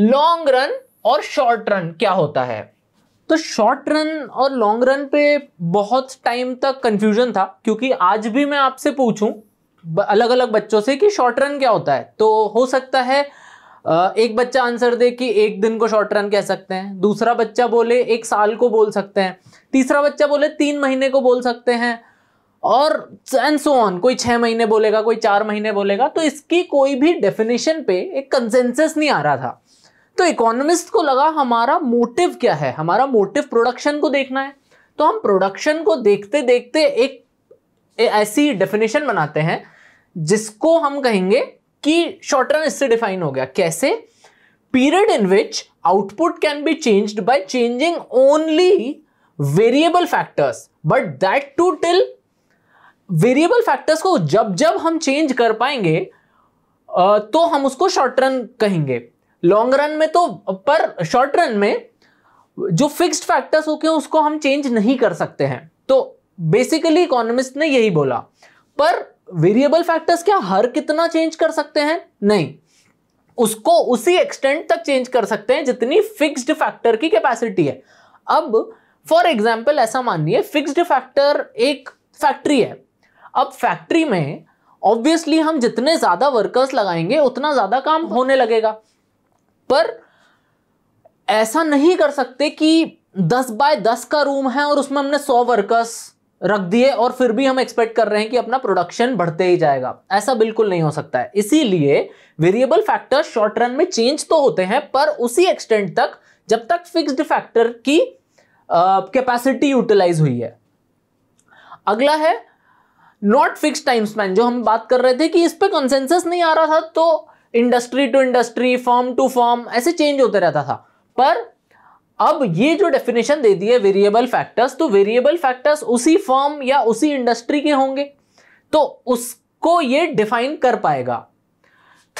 long run और short run क्या होता है तो शॉर्ट रन और लॉन्ग रन पे बहुत टाइम तक कंफ्यूजन था क्योंकि आज भी मैं आपसे पूछूं अलग अलग बच्चों से कि शॉर्ट रन क्या होता है तो हो सकता है एक बच्चा आंसर दे कि एक दिन को शॉर्ट रन कह सकते हैं दूसरा बच्चा बोले एक साल को बोल सकते हैं तीसरा बच्चा बोले तीन महीने को बोल सकते हैं और एंड सो ऑन कोई छः महीने बोलेगा कोई चार महीने बोलेगा तो इसकी कोई भी डेफिनेशन पे एक कंसेंसस नहीं आ रहा था तो इकोनॉमिस्ट को लगा हमारा मोटिव क्या है हमारा मोटिव प्रोडक्शन को देखना है तो हम प्रोडक्शन को देखते देखते एक ऐसी डेफिनेशन बनाते हैं जिसको हम कहेंगे कि शॉर्ट रन इससे डिफाइन हो गया कैसे period in which output can be changed by changing only variable factors but that too till variable factors को जब जब हम चेंज कर पाएंगे तो हम उसको शॉर्ट रन कहेंगे लॉन्ग रन में तो पर शॉर्ट रन में जो फिक्स्ड फैक्टर्स होके उसको हम चेंज नहीं कर सकते हैं तो बेसिकली इकोनॉमिस्ट ने यही बोला पर वेरिएबल फैक्टर्स क्या हर कितना चेंज कर सकते हैं नहीं उसको उसी एक्सटेंट तक चेंज कर सकते हैं जितनी फिक्स्ड फैक्टर की कैपेसिटी है अब फॉर एग्जाम्पल ऐसा मानिए फिक्स्ड फैक्टर एक फैक्ट्री है अब फैक्ट्री में ऑब्वियसली हम जितने ज़्यादा वर्कर्स लगाएंगे उतना ज़्यादा काम होने लगेगा पर ऐसा नहीं कर सकते कि दस बाय दस का रूम है और उसमें हमने सौ वर्कर्स रख दिए और फिर भी हम एक्सपेक्ट कर रहे हैं कि अपना प्रोडक्शन बढ़ते ही जाएगा ऐसा बिल्कुल नहीं हो सकता है इसीलिए वेरिएबल फैक्टर शॉर्ट रन में चेंज तो होते हैं पर उसी एक्सटेंट तक जब तक फिक्स्ड फैक्टर की कैपेसिटी यूटिलाइज हुई है अगला है नॉट फिक्स टाइम स्पैन जो हम बात कर रहे थे कि इस पर कंसेंसस नहीं आ रहा था तो industry to industry firm to firm ऐसे चेंज होते रहता था पर अब ये जो डेफिनेशन दे दी है वेरिएबल फैक्टर्स तो वेरिएबल फैक्टर्स उसी फॉर्म या उसी इंडस्ट्री के होंगे तो उसको ये डिफाइन कर पाएगा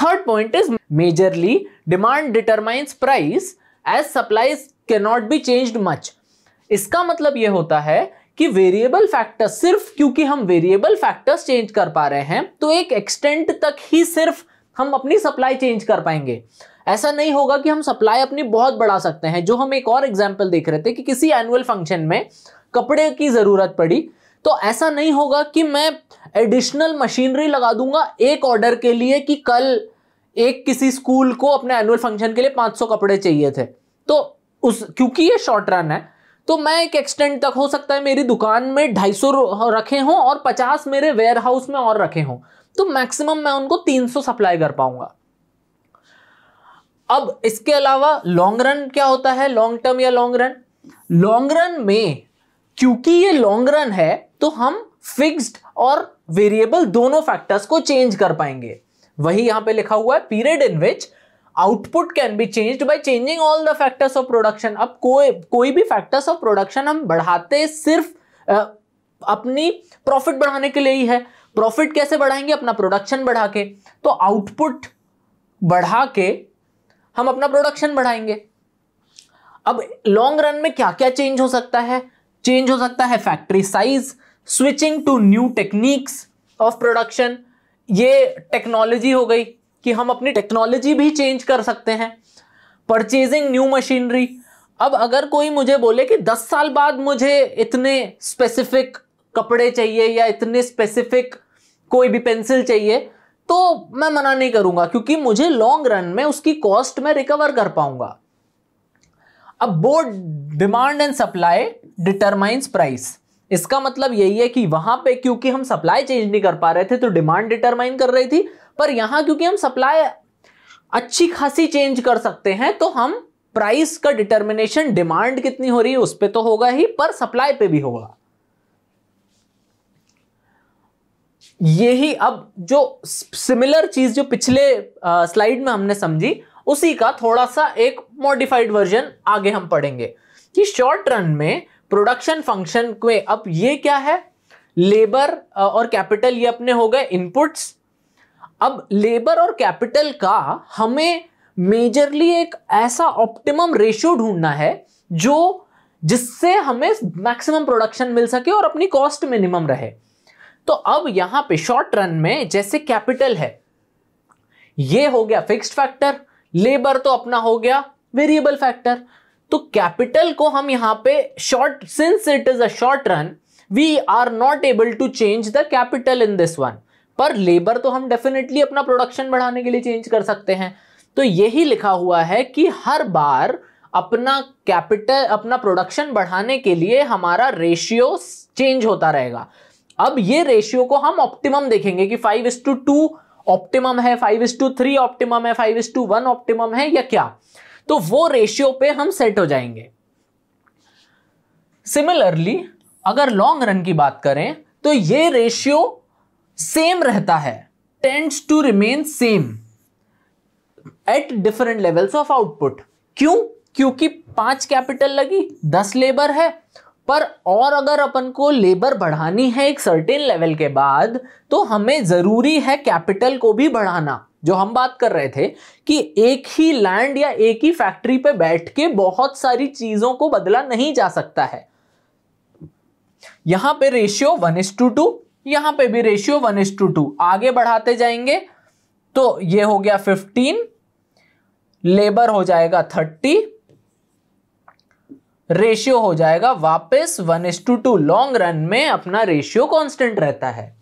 third point is majorly demand determines price as supplies cannot be changed much इसका मतलब ये होता है कि वेरिएबल फैक्टर्स सिर्फ क्योंकि हम वेरिएबल फैक्टर्स चेंज कर पा रहे हैं तो एक एक्सटेंट तक ही सिर्फ हम अपनी सप्लाई चेंज कर पाएंगे ऐसा नहीं होगा कि हम सप्लाई अपनी बहुत बढ़ा सकते हैं जो हम एक और एग्जाम्पल देख रहे थे कि किसी एनुअल फंक्शन में कपड़े की ज़रूरत पड़ी तो ऐसा नहीं होगा कि मैं एडिशनल मशीनरी लगा दूंगा एक ऑर्डर के लिए कि कल एक किसी स्कूल को अपने एनुअल फंक्शन के लिए 500 कपड़े चाहिए थे तो उस क्योंकि ये शॉर्ट रन है तो मैं एक एक्सटेंड तक हो सकता है मेरी दुकान में 250 रखे हों और 50 मेरे वेयर हाउस में और रखे हों तो मैक्सिमम मैं उनको 300 सप्लाई कर पाऊंगा अब इसके अलावा लॉन्ग रन क्या होता है लॉन्ग टर्म या लॉन्ग रन लॉन्ग रन में क्योंकि ये लॉन्ग रन है तो हम फिक्स्ड और वेरिएबल दोनों फैक्टर्स को चेंज कर पाएंगे वही यहां पे लिखा हुआ है period in which output can be changed by changing all the factors of production अब कोई कोई भी फैक्टर्स ऑफ प्रोडक्शन हम बढ़ाते सिर्फ आ, अपनी प्रॉफिट बढ़ाने के लिए ही है प्रॉफिट कैसे बढ़ाएंगे अपना प्रोडक्शन बढ़ा के तो आउटपुट बढ़ा के हम अपना प्रोडक्शन बढ़ाएंगे अब लॉन्ग रन में क्या क्या चेंज हो सकता है चेंज हो सकता है factory size switching to new techniques of production ये टेक्नोलॉजी हो गई कि हम अपनी टेक्नोलॉजी भी चेंज कर सकते हैं परचेजिंग न्यू मशीनरी अब अगर कोई मुझे बोले कि 10 साल बाद मुझे इतने स्पेसिफिक कपड़े चाहिए या इतने स्पेसिफिक कोई भी पेंसिल चाहिए तो मैं मना नहीं करूंगा क्योंकि मुझे लॉन्ग रन में उसकी कॉस्ट में रिकवर कर पाऊंगा अब board demand and supply determines price इसका मतलब यही है कि वहां पे क्योंकि हम सप्लाई चेंज नहीं कर पा रहे थे तो डिमांड डिटरमाइन कर रही थी पर यहां क्योंकि हम सप्लाई अच्छी खासी चेंज कर सकते हैं तो हम प्राइस का डिटर्मिनेशन डिमांड कितनी हो रही है उस पर तो होगा ही पर सप्लाई पे भी होगा यही अब जो सिमिलर चीज जो पिछले स्लाइड में हमने समझी उसी का थोड़ा सा एक मॉडिफाइड वर्जन आगे हम पढ़ेंगे कि शॉर्ट रन में प्रोडक्शन फंक्शन में अब ये क्या है लेबर और कैपिटल ये अपने हो गए इनपुट्स अब लेबर और कैपिटल का हमें मेजरली एक ऐसा ऑप्टिमम रेशियो ढूंढना है जो जिससे हमें मैक्सिमम प्रोडक्शन मिल सके और अपनी कॉस्ट मिनिमम रहे तो अब यहां पे शॉर्ट रन में जैसे कैपिटल है ये हो गया फिक्स्ड फैक्टर लेबर तो अपना हो गया वेरिएबल फैक्टर तो कैपिटल को हम यहां पे short since it is a short run we are not able to change the capital in this one पर लेबर तो हम डेफिनेटली अपना प्रोडक्शन बढ़ाने के लिए चेंज कर सकते हैं तो यही लिखा हुआ है कि हर बार अपना कैपिटल अपना प्रोडक्शन बढ़ाने के लिए हमारा रेशियो चेंज होता रहेगा अब ये रेशियो को हम ऑप्टिमम देखेंगे कि five is to two optimum है five is to three optimum है five is to one optimum है या क्या तो वो रेशियो पे हम सेट हो जाएंगे सिमिलरली अगर लॉन्ग रन की बात करें तो ये रेशियो सेम रहता है tends to remain same at different levels of output क्यों क्योंकि पांच कैपिटल लगी दस लेबर है पर और अगर अपन को लेबर बढ़ानी है एक सर्टेन लेवल के बाद तो हमें ज़रूरी है कैपिटल को भी बढ़ाना जो हम बात कर रहे थे कि एक ही लैंड या एक ही फैक्ट्री पे बैठ के बहुत सारी चीज़ों को बदला नहीं जा सकता है यहां पे ratio one is to two यहां पे भी ratio one is to two आगे बढ़ाते जाएंगे तो ये हो गया फिफ्टीन लेबर हो जाएगा थर्टी रेशियो हो जाएगा वापस one is to two long run में अपना रेशियो कांस्टेंट रहता है